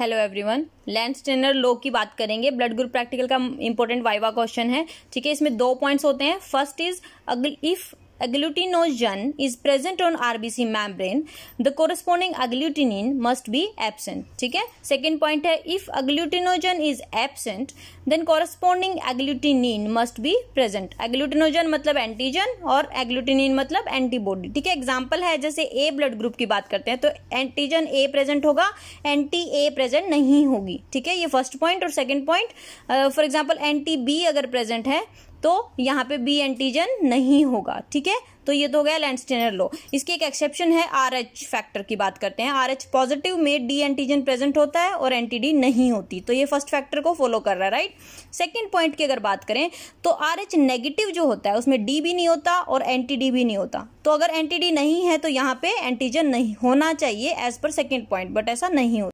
Hello everyone Landsteiner law की बात करेंगे ब्लड ग्रुप प्रैक्टिकल का इंपॉर्टेंट वाइवा क्वेश्चन है ठीक है इसमें दो पॉइंट्स होते हैं फर्स्ट इज अगर if agglutinogen is present on RBC membrane, the corresponding agglutinin must be absent. ठीक है Second point है if agglutinogen is absent, then corresponding agglutinin must be present. agglutinogen मतलब antigen और agglutinin मतलब antibody. ठीक है Example है जैसे A blood group की बात करते हैं तो antigen A present होगा anti A present नहीं होगी ठीक है ये first point और second point. Uh, for example anti B अगर present है तो यहाँ पे बी एंटीजन नहीं होगा ठीक है तो ये तो हो गया लैंडस्टेनर लो इसकी एक एक्सेप्शन है आर एच फैक्टर की बात करते हैं आर एच पॉजिटिव में डी एंटीजन प्रेजेंट होता है और एंटीडी नहीं होती तो ये फर्स्ट फैक्टर को फॉलो कर रहा है राइट सेकेंड पॉइंट की अगर बात करें तो आर एच नेगेटिव जो होता है उसमें डी भी नहीं होता और एंटीडी भी नहीं होता तो अगर एंटीडी नहीं है तो यहाँ पे एंटीजन नहीं होना चाहिए as per second point but ऐसा नहीं होता